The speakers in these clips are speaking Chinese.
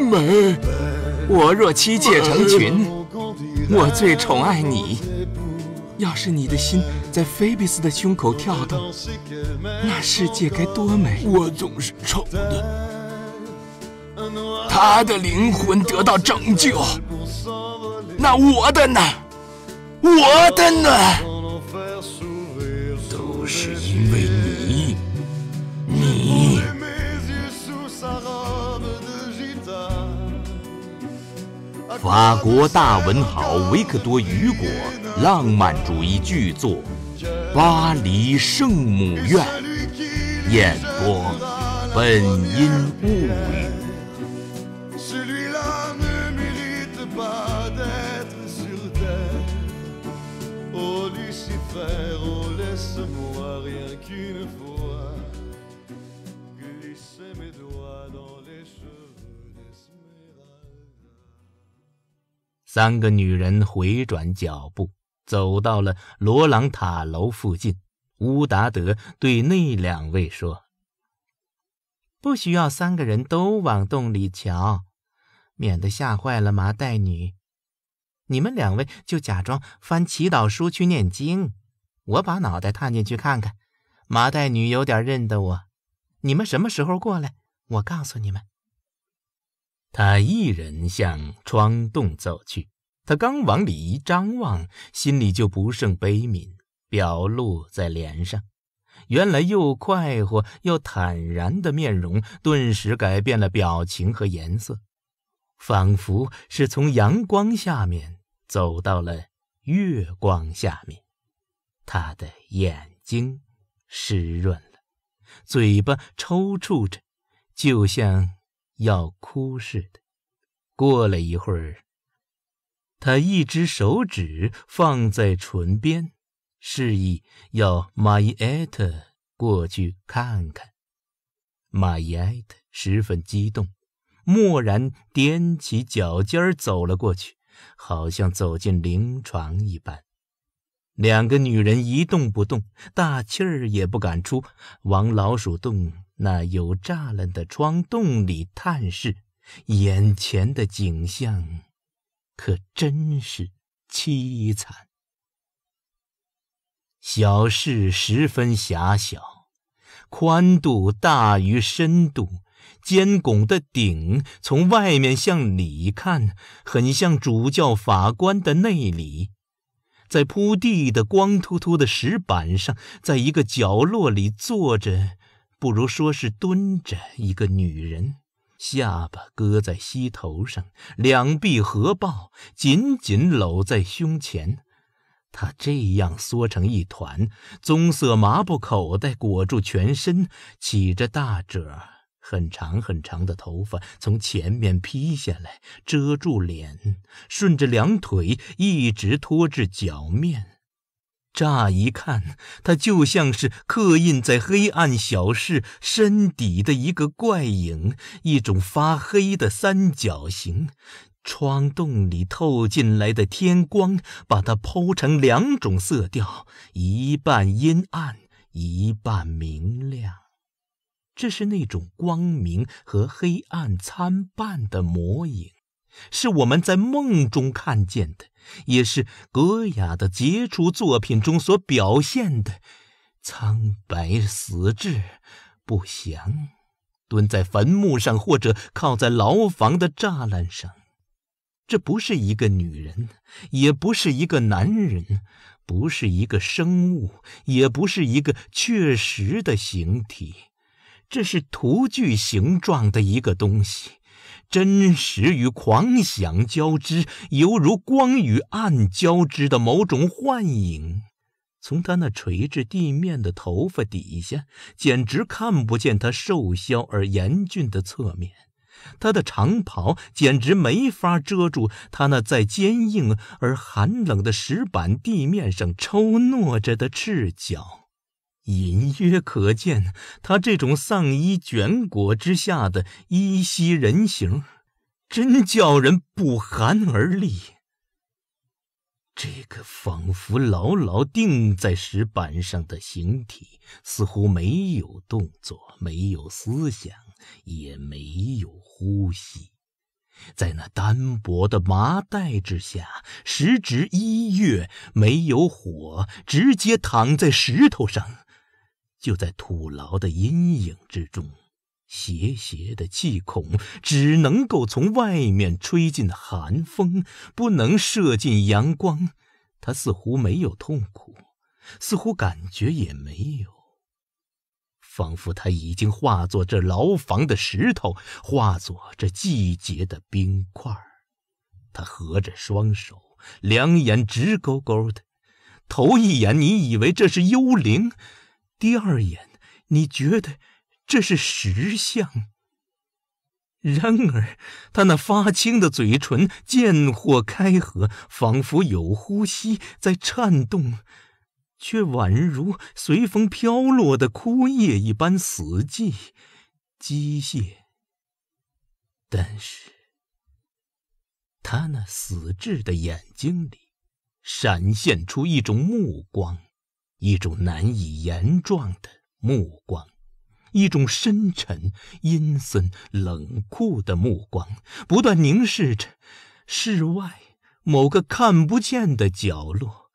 美，我若妻妾成群，我最宠爱你。要是你的心在菲比斯的胸口跳动，那世界该多美！我总是丑的。他的灵魂得到拯救，那我的呢？我的呢？法国大文豪维克多·雨果浪漫主义巨作《巴黎圣母院》，演播本音物语。三个女人回转脚步，走到了罗朗塔楼附近。乌达德对那两位说：“不需要，三个人都往洞里瞧，免得吓坏了麻袋女。你们两位就假装翻祈祷书去念经，我把脑袋探进去看看。麻袋女有点认得我。你们什么时候过来？我告诉你们。”他一人向窗洞走去，他刚往里一张望，心里就不胜悲悯，表露在脸上。原来又快活又坦然的面容，顿时改变了表情和颜色，仿佛是从阳光下面走到了月光下面。他的眼睛湿润了，嘴巴抽搐着，就像……要哭似的。过了一会儿，他一只手指放在唇边，示意要玛伊埃特过去看看。玛伊埃特十分激动，蓦然踮起脚尖儿走了过去，好像走进灵床一般。两个女人一动不动，大气儿也不敢出，往老鼠洞。那有栅栏的窗洞里探视，眼前的景象可真是凄惨。小室十分狭小，宽度大于深度，尖拱的顶从外面向里看，很像主教法官的内里，在铺地的光秃秃的石板上，在一个角落里坐着。不如说是蹲着一个女人，下巴搁在膝头上，两臂合抱，紧紧搂在胸前。她这样缩成一团，棕色麻布口袋裹住全身，起着大褶很长很长的头发从前面披下来，遮住脸，顺着两腿一直拖至脚面。乍一看，它就像是刻印在黑暗小室深底的一个怪影，一种发黑的三角形。窗洞里透进来的天光，把它剖成两种色调：一半阴暗，一半明亮。这是那种光明和黑暗参半的魔影，是我们在梦中看见的。也是戈雅的杰出作品中所表现的苍白死志不祥，蹲在坟墓上或者靠在牢房的栅栏上。这不是一个女人，也不是一个男人，不是一个生物，也不是一个确实的形体。这是图具形状的一个东西。真实与狂想交织，犹如光与暗交织的某种幻影。从他那垂至地面的头发底下，简直看不见他瘦削而严峻的侧面。他的长袍简直没法遮住他那在坚硬而寒冷的石板地面上抽诺着的赤脚。隐约可见他这种丧衣卷裹之下的依稀人形，真叫人不寒而栗。这个仿佛牢牢钉在石板上的形体，似乎没有动作，没有思想，也没有呼吸。在那单薄的麻袋之下，时值一月，没有火，直接躺在石头上。就在土牢的阴影之中，斜斜的气孔只能够从外面吹进寒风，不能射进阳光。他似乎没有痛苦，似乎感觉也没有，仿佛他已经化作这牢房的石头，化作这季节的冰块他合着双手，两眼直勾勾的。头一眼，你以为这是幽灵。第二眼，你觉得这是石像。然而，他那发青的嘴唇间或开合，仿佛有呼吸在颤动，却宛如随风飘落的枯叶一般死寂、机械。但是，他那死滞的眼睛里，闪现出一种目光。一种难以言状的目光，一种深沉、阴森、冷酷的目光，不断凝视着室外某个看不见的角落。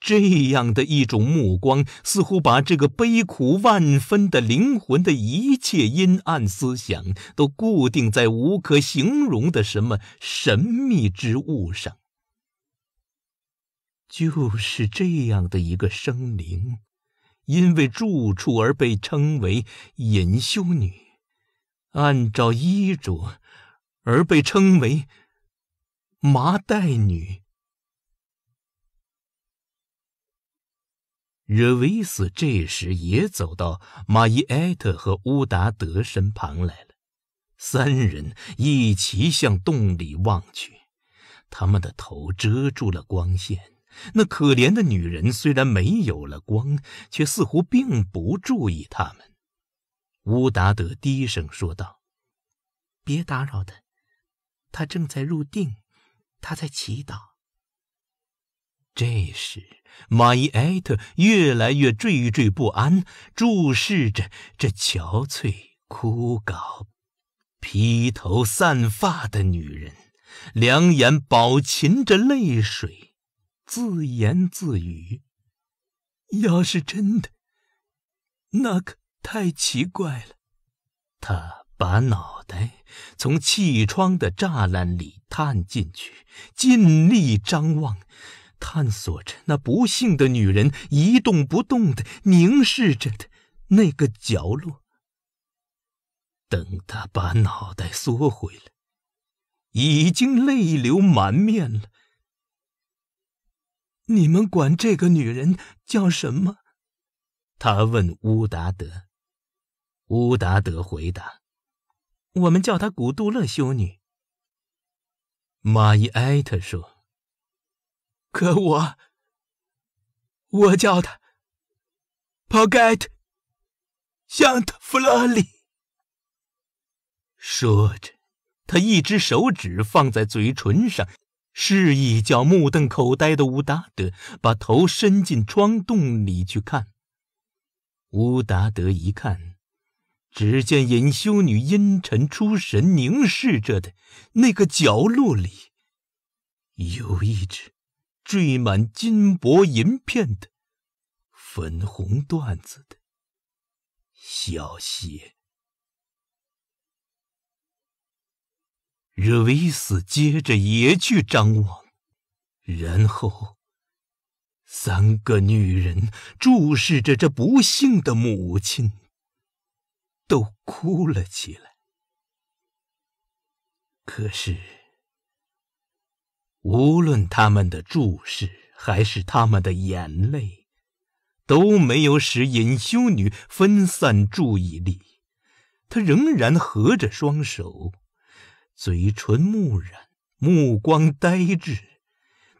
这样的一种目光，似乎把这个悲苦万分的灵魂的一切阴暗思想，都固定在无可形容的什么神秘之物上。就是这样的一个生灵，因为住处而被称为隐修女，按照衣着而被称为麻袋女。热维斯这时也走到玛伊埃特和乌达德身旁来了，三人一齐向洞里望去，他们的头遮住了光线。那可怜的女人虽然没有了光，却似乎并不注意他们。乌达德低声说道：“别打扰他，他正在入定，他在祈祷。”这时，玛伊埃特越来越惴惴不安，注视着这憔悴枯槁、披头散发的女人，两眼饱噙着泪水。自言自语：“要是真的，那可太奇怪了。”他把脑袋从气窗的栅栏里探进去，尽力张望，探索着那不幸的女人一动不动的凝视着的那个角落。等他把脑袋缩回来，已经泪流满面了。你们管这个女人叫什么？他问乌达德。乌达德回答：“我们叫她古杜勒修女。”马伊埃特说：“可我，我叫她帕盖特·香特弗拉里。”说着，他一只手指放在嘴唇上。示意叫目瞪口呆的乌达德把头伸进窗洞里去看。乌达德一看，只见隐修女阴沉出神凝视着的那个角落里，有一只缀满金箔银片的粉红缎子的小鞋。瑞斯接着也去张望，然后，三个女人注视着这不幸的母亲，都哭了起来。可是，无论他们的注视还是他们的眼泪，都没有使隐修女分散注意力，她仍然合着双手。嘴唇木然，目光呆滞，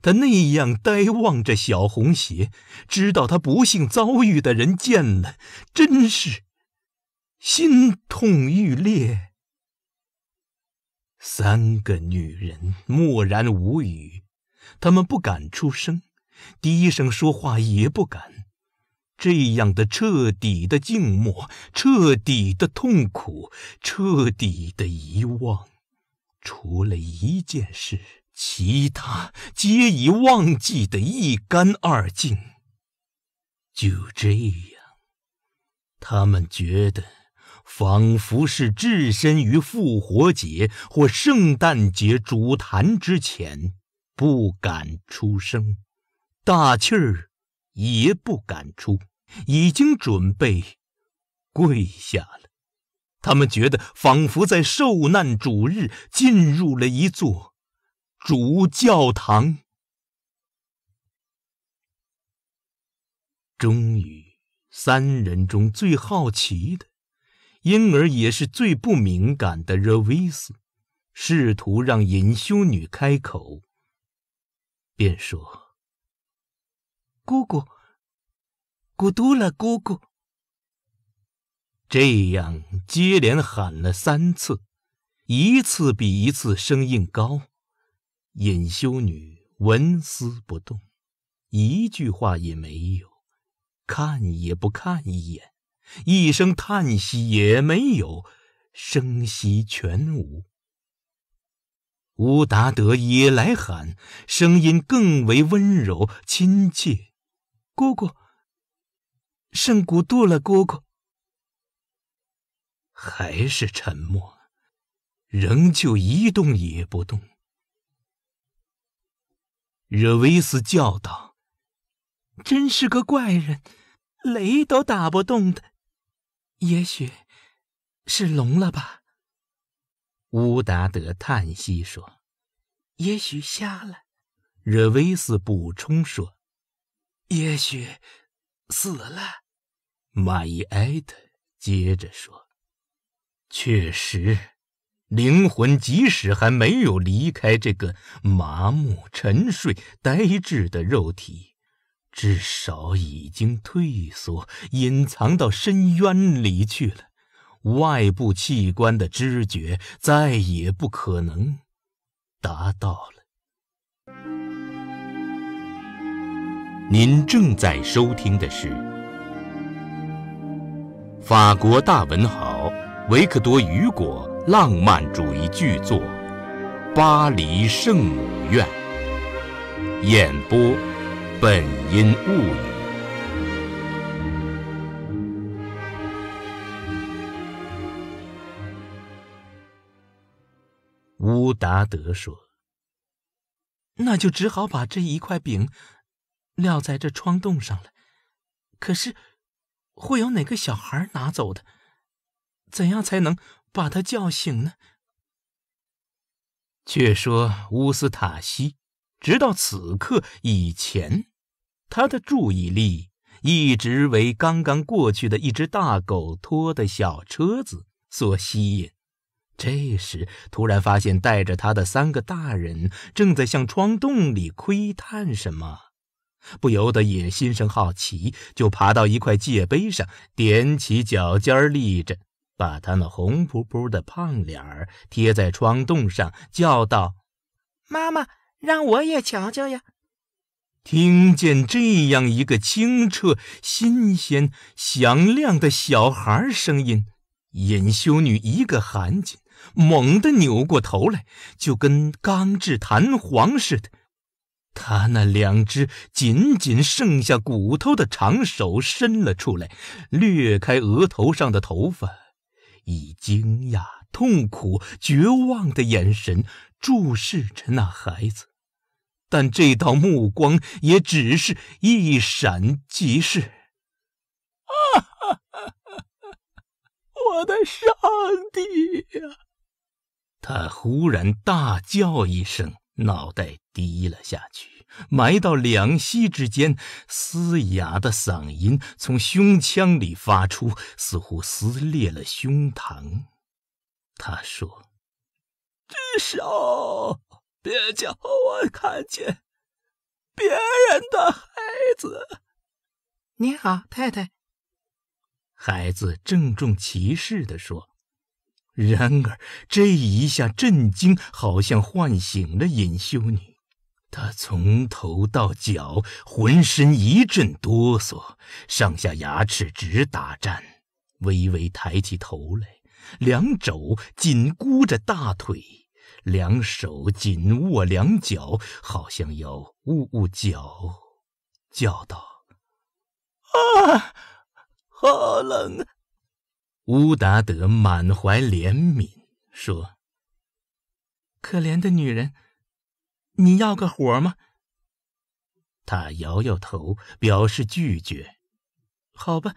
他那样呆望着小红鞋，知道他不幸遭遇的人见了，真是心痛欲裂。三个女人默然无语，她们不敢出声，低声说话也不敢。这样的彻底的静默，彻底的痛苦，彻底的遗忘。除了一件事，其他皆已忘记的一干二净。就这样，他们觉得仿佛是置身于复活节或圣诞节主坛之前，不敢出声，大气儿也不敢出，已经准备跪下了。他们觉得仿佛在受难主日进入了一座主教堂。终于，三人中最好奇的，因而也是最不敏感的热维斯，试图让隐修女开口，便说：“姑姑，咕嘟了，姑姑。”这样接连喊了三次，一次比一次声音高。隐修女纹丝不动，一句话也没有，看也不看一眼，一声叹息也没有，声息全无。乌达德也来喊，声音更为温柔亲切：“姑姑，圣谷多了姑姑。”还是沉默，仍旧一动也不动。热维斯叫道：“真是个怪人，雷都打不动的，也许是聋了吧？”乌达德叹息说：“也许瞎了。”热维斯补充说：“也许死了。”马伊埃特接着说。确实，灵魂即使还没有离开这个麻木、沉睡、呆滞的肉体，至少已经退缩、隐藏到深渊里去了。外部器官的知觉再也不可能达到了。您正在收听的是法国大文豪。维克多·雨果浪漫主义巨作《巴黎圣母院》演播，本因物语。乌达德说：“那就只好把这一块饼撂在这窗洞上了。可是，会有哪个小孩拿走的？”怎样才能把他叫醒呢？却说乌斯塔西，直到此刻以前，他的注意力一直为刚刚过去的一只大狗拖的小车子所吸引。这时，突然发现带着他的三个大人正在向窗洞里窥探什么，不由得也心生好奇，就爬到一块界碑上，踮起脚尖立着。把他那红扑扑的胖脸儿贴在窗洞上，叫道：“妈妈，让我也瞧瞧呀！”听见这样一个清澈、新鲜、响亮的小孩声音，隐修女一个寒噤，猛地扭过头来，就跟钢制弹簧似的，她那两只紧紧剩下骨头的长手伸了出来，掠开额头上的头发。以惊讶、痛苦、绝望的眼神注视着那孩子，但这道目光也只是一闪即逝。啊，我的上帝呀！他忽然大叫一声，脑袋低了下去。埋到两膝之间，嘶哑的嗓音从胸腔里发出，似乎撕裂了胸膛。他说：“至少别叫我看见别人的孩子。”你好，太太。”孩子郑重其事地说。然而这一下震惊，好像唤醒了隐修女。他从头到脚浑身一阵哆嗦，上下牙齿直打颤，微微抬起头来，两肘紧箍着大腿，两手紧握两脚，好像要捂捂脚，叫道：“啊，好冷！”乌达德满怀怜悯说：“可怜的女人。”你要个活吗？他摇摇头，表示拒绝。好吧，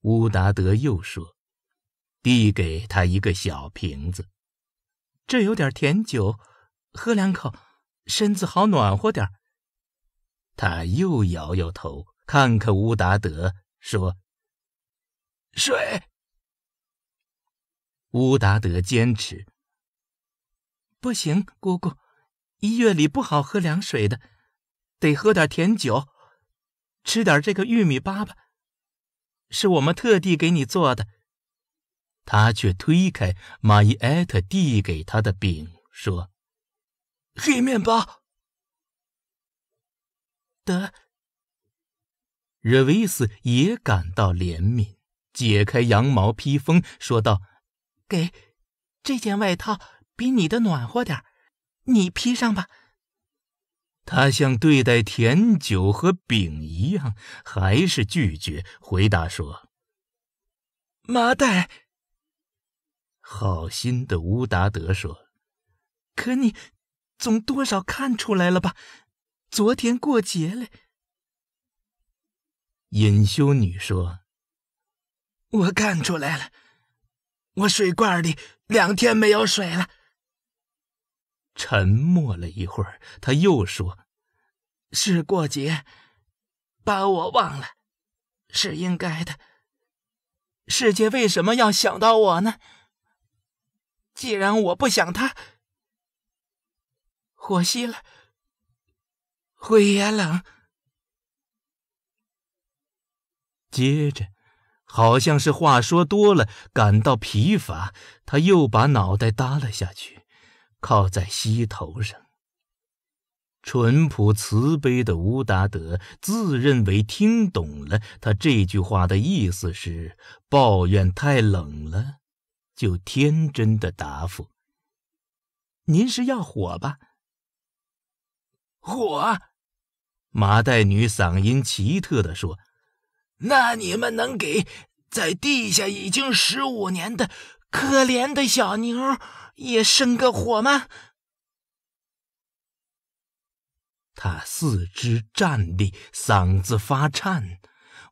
乌达德又说，递给他一个小瓶子，这有点甜酒，喝两口，身子好暖和点。他又摇摇头，看看乌达德，说：“水。”乌达德坚持：“不行，姑姑。”医院里不好喝凉水的，得喝点甜酒，吃点这个玉米粑粑，是我们特地给你做的。他却推开玛伊埃特递给他的饼，说：“黑面包。”得。热维斯也感到怜悯，解开羊毛披风，说道：“给，这件外套比你的暖和点儿。”你披上吧。他像对待甜酒和饼一样，还是拒绝回答说：“麻袋。”好心的乌达德说：“可你总多少看出来了吧？昨天过节了。”隐修女说：“我看出来了，我水罐里两天没有水了。”沉默了一会儿，他又说：“是过节，把我忘了，是应该的。世界为什么要想到我呢？既然我不想他，火熄了，灰也冷。”接着，好像是话说多了，感到疲乏，他又把脑袋耷了下去。靠在膝头上，淳朴慈悲的吴达德自认为听懂了他这句话的意思是抱怨太冷了，就天真的答复：“您是要火吧？”“火。”麻袋女嗓音奇特地说：“那你们能给在地下已经十五年的？”可怜的小牛也生个火吗？他四肢站立，嗓子发颤，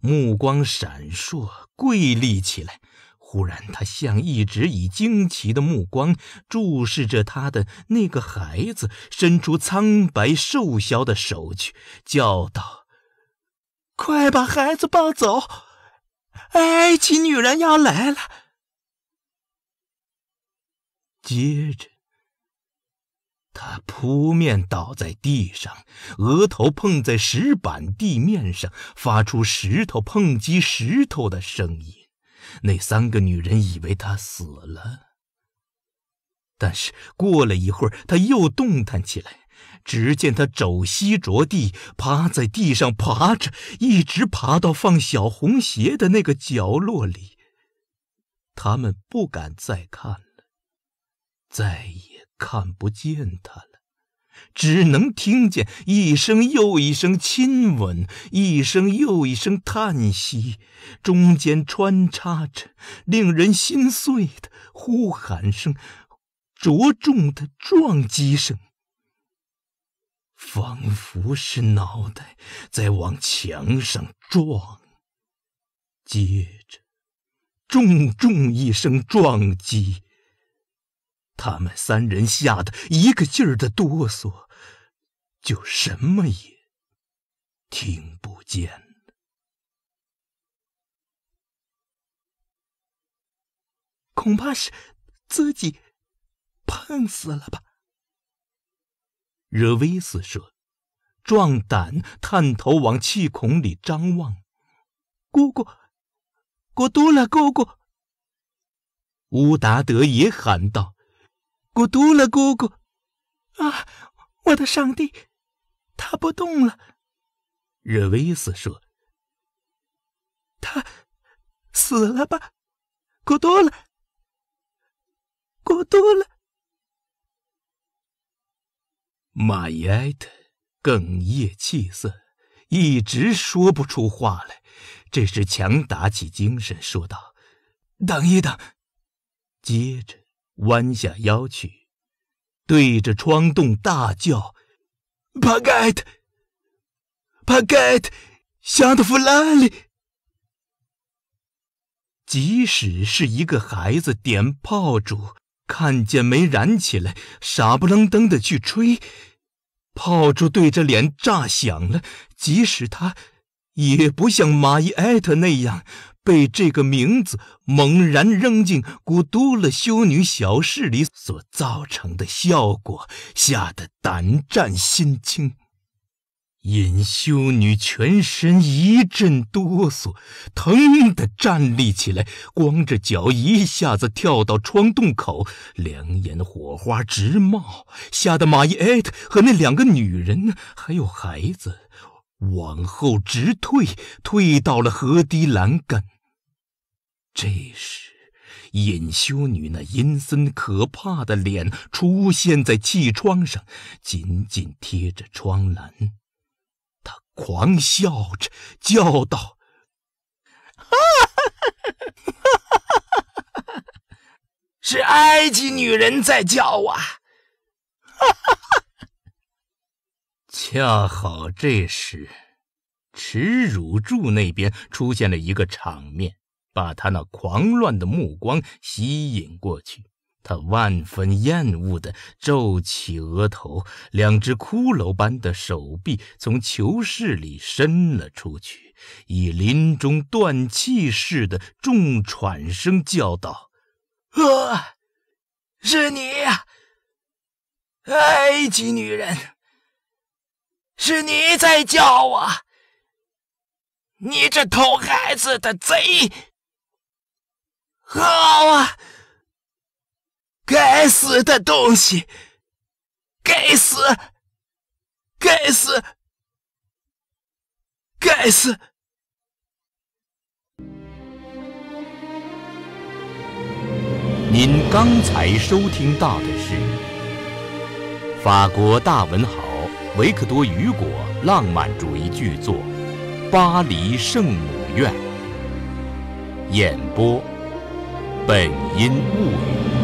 目光闪烁，跪立起来。忽然，他像一直以惊奇的目光注视着他的那个孩子伸出苍白瘦削的手去，叫道：“快把孩子抱走！埃及女人要来了。”接着，他扑面倒在地上，额头碰在石板地面上，发出石头碰击石头的声音。那三个女人以为他死了，但是过了一会儿，他又动弹起来。只见他肘膝着地，趴在地上爬着，一直爬到放小红鞋的那个角落里。他们不敢再看了。再也看不见他了，只能听见一声又一声亲吻，一声又一声叹息，中间穿插着令人心碎的呼喊声，着重的撞击声，仿佛是脑袋在往墙上撞。接着，重重一声撞击。他们三人吓得一个劲儿的哆嗦，就什么也听不见了。恐怕是自己碰死了吧？热威斯说，壮胆探头往气孔里张望。姑姑，我多了，姑姑。乌达德也喊道。孤独了，姑姑。啊，我的上帝！他不动了。热维斯说：“他死了吧？”咕嘟了，咕嘟了。玛伊埃特哽咽，气色一直说不出话来。这时，强打起精神说道：“等一等。”接着。弯下腰去，对着窗洞大叫：“帕盖特，帕盖特，香德弗拉里！”即使是一个孩子点炮竹，看见没燃起来，傻不愣登的去吹，炮竹对着脸炸响了，即使他，也不像马伊艾特那样。被这个名字猛然扔进古都了修女小室里所造成的效果，吓得胆战心惊，隐修女全身一阵哆嗦，腾的站立起来，光着脚一下子跳到窗洞口，两眼火花直冒，吓得马伊艾特和那两个女人还有孩子往后直退，退到了河堤栏杆。这时，隐修女那阴森可怕的脸出现在气窗上，紧紧贴着窗栏。她狂笑着叫道：“哈！是埃及女人在叫啊！”恰好这时，耻辱柱那边出现了一个场面。把他那狂乱的目光吸引过去，他万分厌恶地皱起额头，两只骷髅般的手臂从囚室里伸了出去，以临终断气似的重喘声叫道：“啊，是你，埃及女人，是你在叫我，你这偷孩子的贼！”好啊！该死的东西！该死！该死！该死！您刚才收听到的是法国大文豪维克多·雨果浪漫主义巨作《巴黎圣母院》，演播。本因物语。